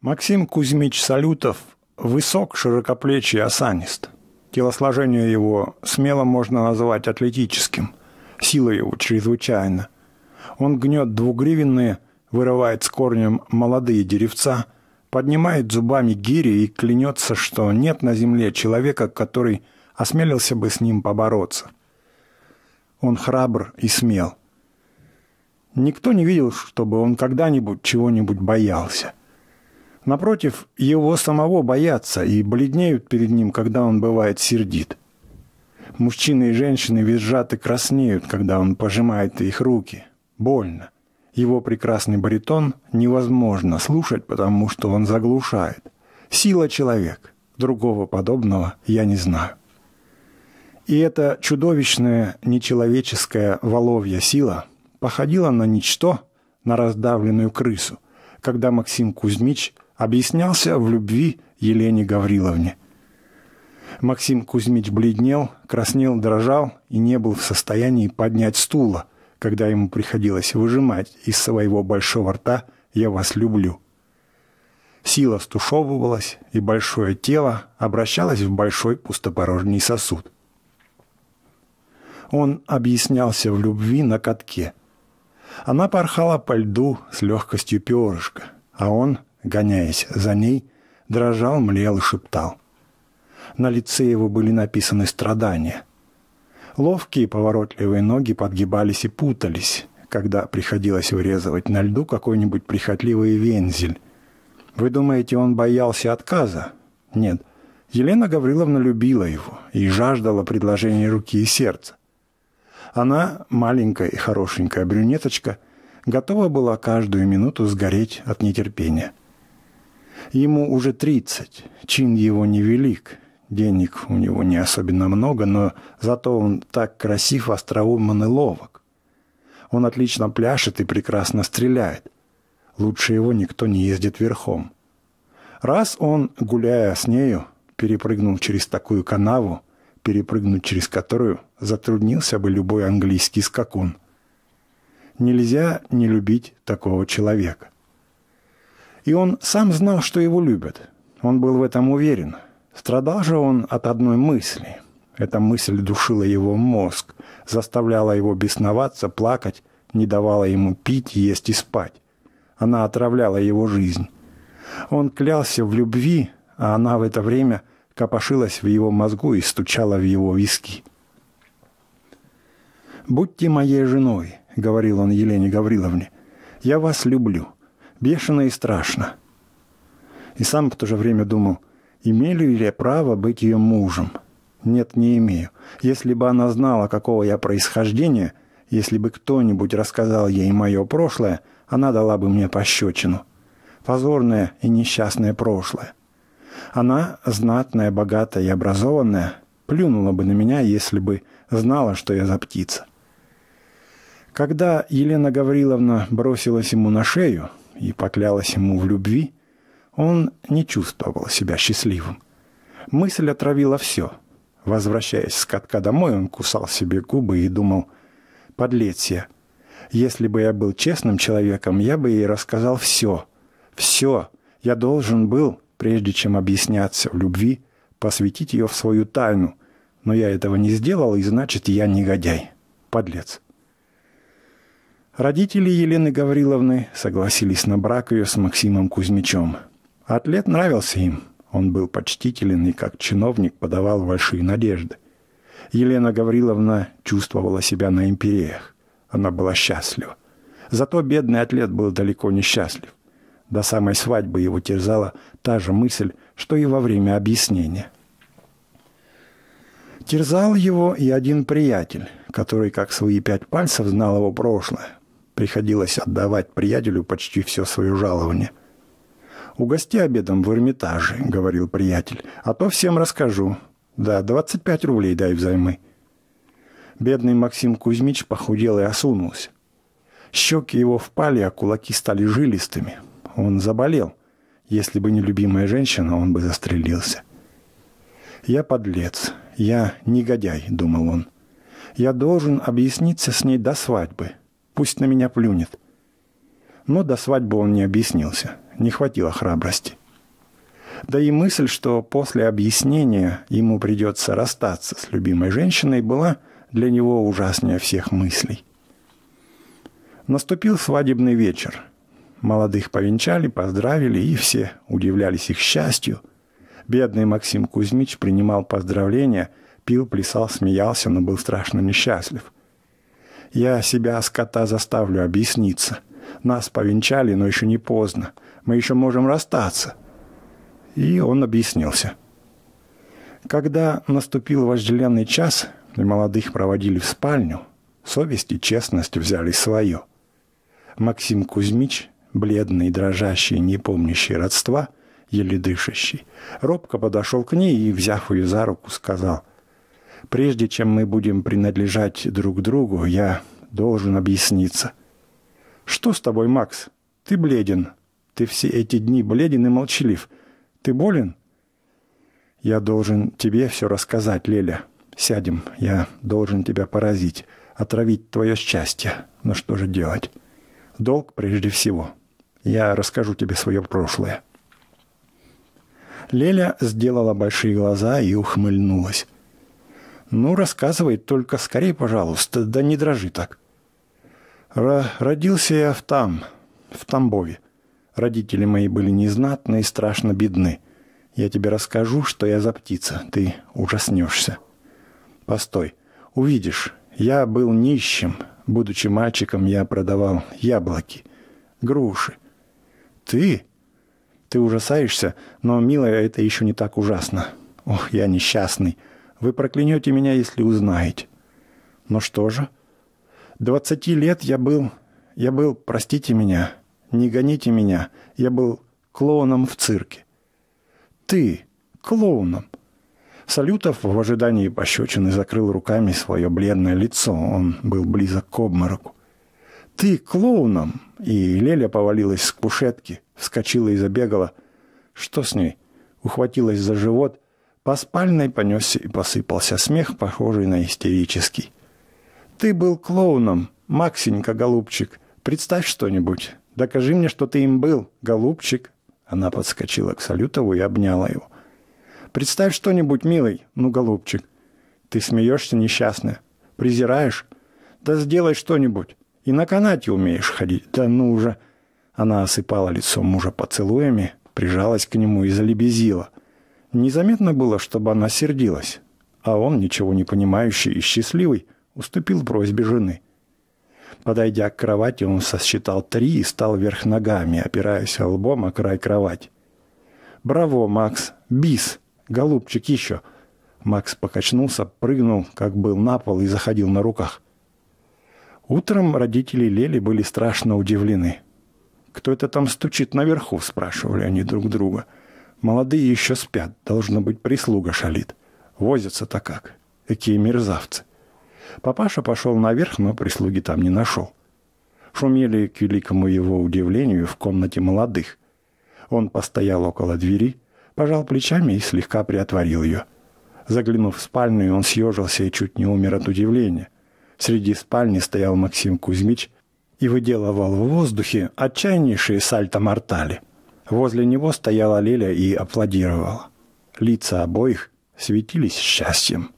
Максим Кузьмич Салютов высок, широкоплечий, осанист. Телосложение его смело можно назвать атлетическим. Сила его чрезвычайна. Он гнет двугривенные, вырывает с корнем молодые деревца, поднимает зубами гири и клянется, что нет на земле человека, который осмелился бы с ним побороться. Он храбр и смел. Никто не видел, чтобы он когда-нибудь чего-нибудь боялся. Напротив, его самого боятся и бледнеют перед ним, когда он бывает сердит. Мужчины и женщины визжат и краснеют, когда он пожимает их руки. Больно. Его прекрасный баритон невозможно слушать, потому что он заглушает. Сила человек. Другого подобного я не знаю. И эта чудовищная, нечеловеческая воловья сила походила на ничто, на раздавленную крысу, когда Максим Кузьмич – объяснялся в любви Елене Гавриловне. Максим Кузьмич бледнел, краснел, дрожал и не был в состоянии поднять стула, когда ему приходилось выжимать из своего большого рта «Я вас люблю». Сила стушевывалась, и большое тело обращалось в большой пустопорожний сосуд. Он объяснялся в любви на катке. Она порхала по льду с легкостью перышка, а он гоняясь за ней, дрожал, млел и шептал. На лице его были написаны страдания. Ловкие поворотливые ноги подгибались и путались, когда приходилось врезывать на льду какой-нибудь прихотливый вензель. Вы думаете, он боялся отказа? Нет. Елена Гавриловна любила его и жаждала предложения руки и сердца. Она, маленькая и хорошенькая брюнеточка, готова была каждую минуту сгореть от нетерпения. Ему уже тридцать, чин его невелик, денег у него не особенно много, но зато он так красив, остроумен и ловок. Он отлично пляшет и прекрасно стреляет. Лучше его никто не ездит верхом. Раз он, гуляя с нею, перепрыгнул через такую канаву, перепрыгнуть через которую затруднился бы любой английский скакун. Нельзя не любить такого человека. И он сам знал, что его любят. Он был в этом уверен. Страдал же он от одной мысли. Эта мысль душила его мозг, заставляла его бесноваться, плакать, не давала ему пить, есть и спать. Она отравляла его жизнь. Он клялся в любви, а она в это время копошилась в его мозгу и стучала в его виски. «Будьте моей женой», — говорил он Елене Гавриловне. «Я вас люблю бешено и страшно. И сам в то же время думал, имею ли я право быть ее мужем? Нет, не имею. Если бы она знала, какого я происхождения, если бы кто-нибудь рассказал ей мое прошлое, она дала бы мне пощечину. Позорное и несчастное прошлое. Она, знатная, богатая и образованная, плюнула бы на меня, если бы знала, что я за птица. Когда Елена Гавриловна бросилась ему на шею, и поклялась ему в любви, он не чувствовал себя счастливым. Мысль отравила все. Возвращаясь с катка домой, он кусал себе губы и думал, подлец я. если бы я был честным человеком, я бы ей рассказал все. Все. Я должен был, прежде чем объясняться в любви, посвятить ее в свою тайну. Но я этого не сделал, и значит, я негодяй. Подлец». Родители Елены Гавриловны согласились на брак ее с Максимом Кузьмичем. Атлет нравился им. Он был почтителен и как чиновник подавал большие надежды. Елена Гавриловна чувствовала себя на империях. Она была счастлива. Зато бедный атлет был далеко не счастлив. До самой свадьбы его терзала та же мысль, что и во время объяснения. Терзал его и один приятель, который, как свои пять пальцев, знал его прошлое, Приходилось отдавать приятелю почти все свое жалование. «Угости обедом в Эрмитаже», — говорил приятель, — «а то всем расскажу. Да, 25 рублей дай взаймы». Бедный Максим Кузьмич похудел и осунулся. Щеки его впали, а кулаки стали жилистыми. Он заболел. Если бы не любимая женщина, он бы застрелился. «Я подлец. Я негодяй», — думал он. «Я должен объясниться с ней до свадьбы. Пусть на меня плюнет. Но до свадьбы он не объяснился. Не хватило храбрости. Да и мысль, что после объяснения ему придется расстаться с любимой женщиной, была для него ужаснее всех мыслей. Наступил свадебный вечер. Молодых повенчали, поздравили, и все удивлялись их счастью. Бедный Максим Кузьмич принимал поздравления, пил, плясал, смеялся, но был страшно несчастлив – я себя, скота, заставлю объясниться. Нас повенчали, но еще не поздно. Мы еще можем расстаться». И он объяснился. Когда наступил вожделенный час, и молодых проводили в спальню, совесть и честность взяли свое. Максим Кузьмич, бледный, дрожащий, не помнящий родства, еле дышащий, робко подошел к ней и, взяв ее за руку, сказал Прежде чем мы будем принадлежать друг другу, я должен объясниться. Что с тобой, Макс? Ты бледен. Ты все эти дни бледен и молчалив. Ты болен? Я должен тебе все рассказать, Леля. Сядем. Я должен тебя поразить, отравить твое счастье. Но ну что же делать? Долг прежде всего. Я расскажу тебе свое прошлое. Леля сделала большие глаза и ухмыльнулась. «Ну, рассказывай, только скорее, пожалуйста, да не дрожи так». Р «Родился я в там, в Тамбове. Родители мои были незнатны и страшно бедны. Я тебе расскажу, что я за птица, ты ужаснешься». «Постой, увидишь, я был нищим. Будучи мальчиком, я продавал яблоки, груши». «Ты?» «Ты ужасаешься, но, милая, это еще не так ужасно. Ох, я несчастный». Вы проклянете меня, если узнаете. Но что же? Двадцати лет я был... Я был, простите меня, не гоните меня, я был клоуном в цирке. Ты клоуном. Салютов в ожидании пощечины закрыл руками свое бледное лицо. Он был близок к обмороку. «Ты клоуном!» И Леля повалилась с кушетки, вскочила и забегала. «Что с ней?» Ухватилась за живот – по спальной понесся и посыпался смех, похожий на истерический. «Ты был клоуном, Максенька, голубчик. Представь что-нибудь. Докажи мне, что ты им был, голубчик». Она подскочила к Салютову и обняла его. «Представь что-нибудь, милый, ну, голубчик. Ты смеешься, несчастная. Презираешь? Да сделай что-нибудь. И на канате умеешь ходить. Да ну уже!» Она осыпала лицо мужа поцелуями, прижалась к нему и залебезила – Незаметно было, чтобы она сердилась, а он, ничего не понимающий и счастливый, уступил просьбе жены. Подойдя к кровати, он сосчитал три и стал вверх ногами, опираясь лбом о край кровать. «Браво, Макс! Бис! Голубчик еще!» Макс покачнулся, прыгнул, как был на пол, и заходил на руках. Утром родители Лели были страшно удивлены. «Кто это там стучит наверху?» – спрашивали они друг друга – Молодые еще спят, должно быть, прислуга шалит. Возятся-то как, какие мерзавцы. Папаша пошел наверх, но прислуги там не нашел. Шумели, к великому его удивлению, в комнате молодых. Он постоял около двери, пожал плечами и слегка приотворил ее. Заглянув в спальню, он съежился и чуть не умер от удивления. Среди спальни стоял Максим Кузьмич и выделывал в воздухе отчаяннейшие сальто-мортали – Возле него стояла Леля и аплодировала. Лица обоих светились счастьем.